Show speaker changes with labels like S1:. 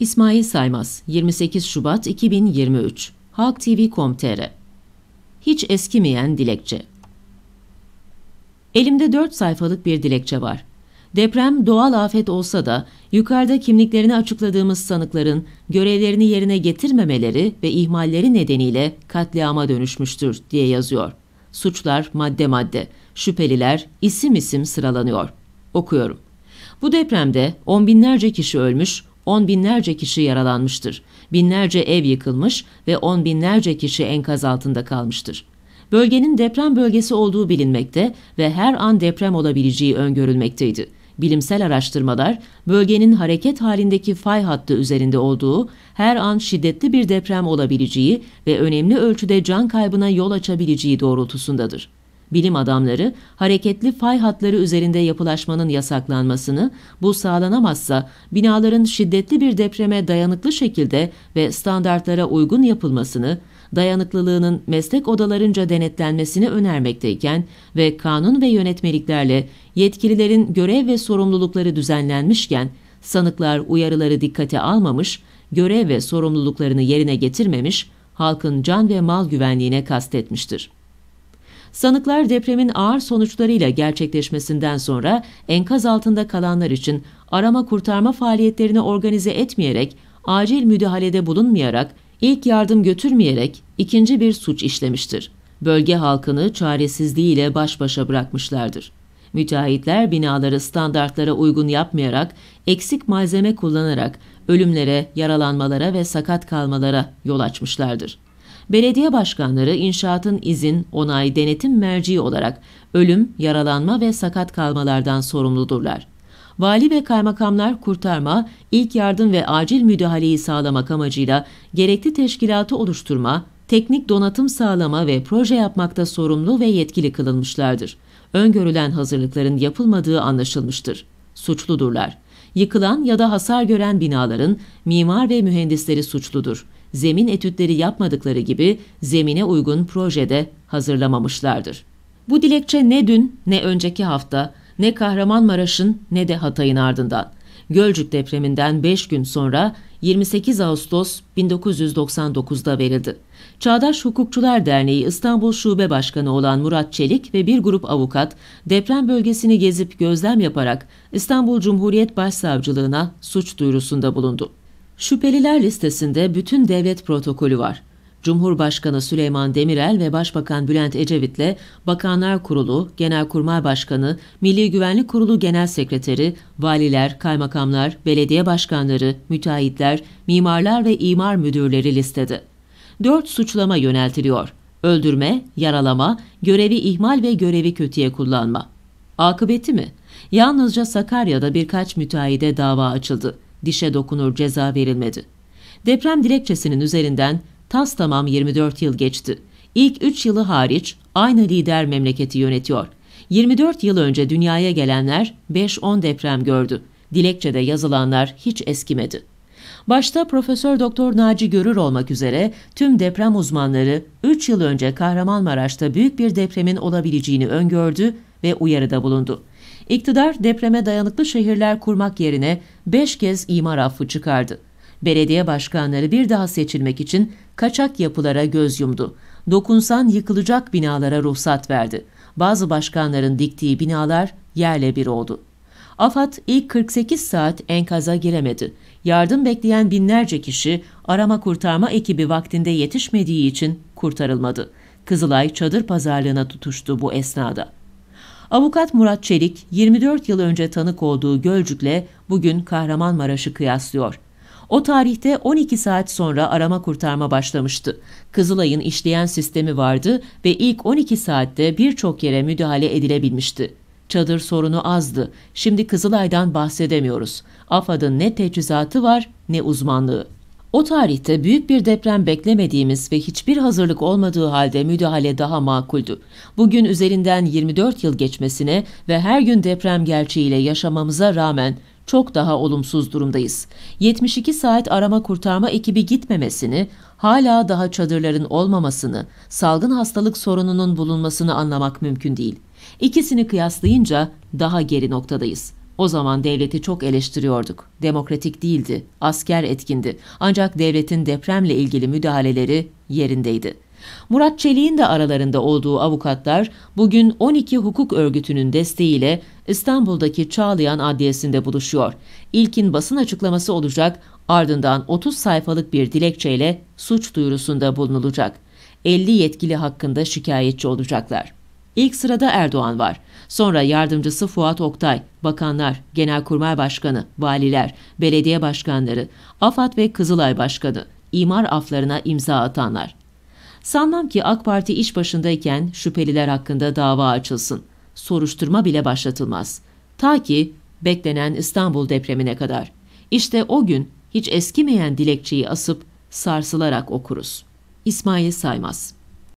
S1: İsmail Saymaz, 28 Şubat 2023, Halk TV.com.tr Hiç eskimeyen dilekçe Elimde 4 sayfalık bir dilekçe var. Deprem doğal afet olsa da yukarıda kimliklerini açıkladığımız sanıkların görevlerini yerine getirmemeleri ve ihmalleri nedeniyle katliama dönüşmüştür diye yazıyor. Suçlar madde madde, şüpheliler isim isim sıralanıyor. Okuyorum. Bu depremde on binlerce kişi ölmüş, on binlerce kişi yaralanmıştır. Binlerce ev yıkılmış ve on binlerce kişi enkaz altında kalmıştır. Bölgenin deprem bölgesi olduğu bilinmekte ve her an deprem olabileceği öngörülmekteydi. Bilimsel araştırmalar bölgenin hareket halindeki fay hattı üzerinde olduğu, her an şiddetli bir deprem olabileceği ve önemli ölçüde can kaybına yol açabileceği doğrultusundadır. Bilim adamları hareketli fay hatları üzerinde yapılaşmanın yasaklanmasını, bu sağlanamazsa binaların şiddetli bir depreme dayanıklı şekilde ve standartlara uygun yapılmasını, dayanıklılığının meslek odalarınca denetlenmesini önermekteyken ve kanun ve yönetmeliklerle yetkililerin görev ve sorumlulukları düzenlenmişken, sanıklar uyarıları dikkate almamış, görev ve sorumluluklarını yerine getirmemiş, halkın can ve mal güvenliğine kastetmiştir. Sanıklar depremin ağır sonuçlarıyla gerçekleşmesinden sonra enkaz altında kalanlar için arama kurtarma faaliyetlerini organize etmeyerek, acil müdahalede bulunmayarak, ilk yardım götürmeyerek ikinci bir suç işlemiştir. Bölge halkını çaresizliğiyle baş başa bırakmışlardır. Müteahhitler binaları standartlara uygun yapmayarak, eksik malzeme kullanarak ölümlere, yaralanmalara ve sakat kalmalara yol açmışlardır belediye başkanları inşaatın izin, onay, denetim merciği olarak ölüm, yaralanma ve sakat kalmalardan sorumludurlar. Vali ve kaymakamlar kurtarma, ilk yardım ve acil müdahaleyi sağlamak amacıyla gerekli teşkilatı oluşturma, teknik donatım sağlama ve proje yapmakta sorumlu ve yetkili kılınmışlardır. Öngörülen hazırlıkların yapılmadığı anlaşılmıştır. Suçludurlar. Yıkılan ya da hasar gören binaların mimar ve mühendisleri suçludur zemin etütleri yapmadıkları gibi zemine uygun projede hazırlamamışlardır. Bu dilekçe ne dün ne önceki hafta ne Kahramanmaraş'ın ne de Hatay'ın ardından. Gölcük depreminden 5 gün sonra 28 Ağustos 1999'da verildi. Çağdaş Hukukçular Derneği İstanbul Şube Başkanı olan Murat Çelik ve bir grup avukat deprem bölgesini gezip gözlem yaparak İstanbul Cumhuriyet Başsavcılığına suç duyurusunda bulundu. Şüpheliler listesinde bütün devlet protokolü var. Cumhurbaşkanı Süleyman Demirel ve Başbakan Bülent Ecevit'le Bakanlar Kurulu, Genelkurmay Başkanı, Milli Güvenlik Kurulu Genel Sekreteri, valiler, kaymakamlar, belediye başkanları, müteahhitler, mimarlar ve imar müdürleri listede. Dört suçlama yöneltiliyor. Öldürme, yaralama, görevi ihmal ve görevi kötüye kullanma. Akıbeti mi? Yalnızca Sakarya'da birkaç müteahhide dava açıldı dişe dokunur ceza verilmedi. Deprem dilekçesinin üzerinden tas tamam 24 yıl geçti. İlk 3 yılı hariç aynı lider memleketi yönetiyor. 24 yıl önce dünyaya gelenler 5-10 deprem gördü. Dilekçede yazılanlar hiç eskimedi. Başta Profesör Doktor Naci Görür olmak üzere tüm deprem uzmanları 3 yıl önce Kahramanmaraş'ta büyük bir depremin olabileceğini öngördü ve uyarıda bulundu. İktidar depreme dayanıklı şehirler kurmak yerine 5 kez imar affı çıkardı. Belediye başkanları bir daha seçilmek için kaçak yapılara göz yumdu. Dokunsan yıkılacak binalara ruhsat verdi. Bazı başkanların diktiği binalar yerle bir oldu. AFAD ilk 48 saat enkaza giremedi. Yardım bekleyen binlerce kişi arama kurtarma ekibi vaktinde yetişmediği için kurtarılmadı. Kızılay çadır pazarlığına tutuştu bu esnada. Avukat Murat Çelik 24 yıl önce tanık olduğu Gölcük'le bugün Kahramanmaraş'ı kıyaslıyor. O tarihte 12 saat sonra arama kurtarma başlamıştı. Kızılay'ın işleyen sistemi vardı ve ilk 12 saatte birçok yere müdahale edilebilmişti. Çadır sorunu azdı. Şimdi Kızılay'dan bahsedemiyoruz. AFAD'ın ne teçhizatı var ne uzmanlığı. O tarihte büyük bir deprem beklemediğimiz ve hiçbir hazırlık olmadığı halde müdahale daha makuldü. Bugün üzerinden 24 yıl geçmesine ve her gün deprem gerçeğiyle yaşamamıza rağmen çok daha olumsuz durumdayız. 72 saat arama kurtarma ekibi gitmemesini, hala daha çadırların olmamasını, salgın hastalık sorununun bulunmasını anlamak mümkün değil. İkisini kıyaslayınca daha geri noktadayız. O zaman devleti çok eleştiriyorduk. Demokratik değildi, asker etkindi. Ancak devletin depremle ilgili müdahaleleri yerindeydi. Murat Çelik'in de aralarında olduğu avukatlar bugün 12 hukuk örgütünün desteğiyle İstanbul'daki Çağlayan Adliyesi'nde buluşuyor. İlkin basın açıklaması olacak, ardından 30 sayfalık bir dilekçeyle suç duyurusunda bulunulacak. 50 yetkili hakkında şikayetçi olacaklar. İlk sırada Erdoğan var. Sonra yardımcısı Fuat Oktay, bakanlar, genelkurmay başkanı, valiler, belediye başkanları, AFAD ve Kızılay başkanı, imar aflarına imza atanlar. Sanmam ki AK Parti iş başındayken şüpheliler hakkında dava açılsın. Soruşturma bile başlatılmaz. Ta ki beklenen İstanbul depremine kadar. İşte o gün hiç eskimeyen dilekçeyi asıp sarsılarak okuruz. İsmail Saymaz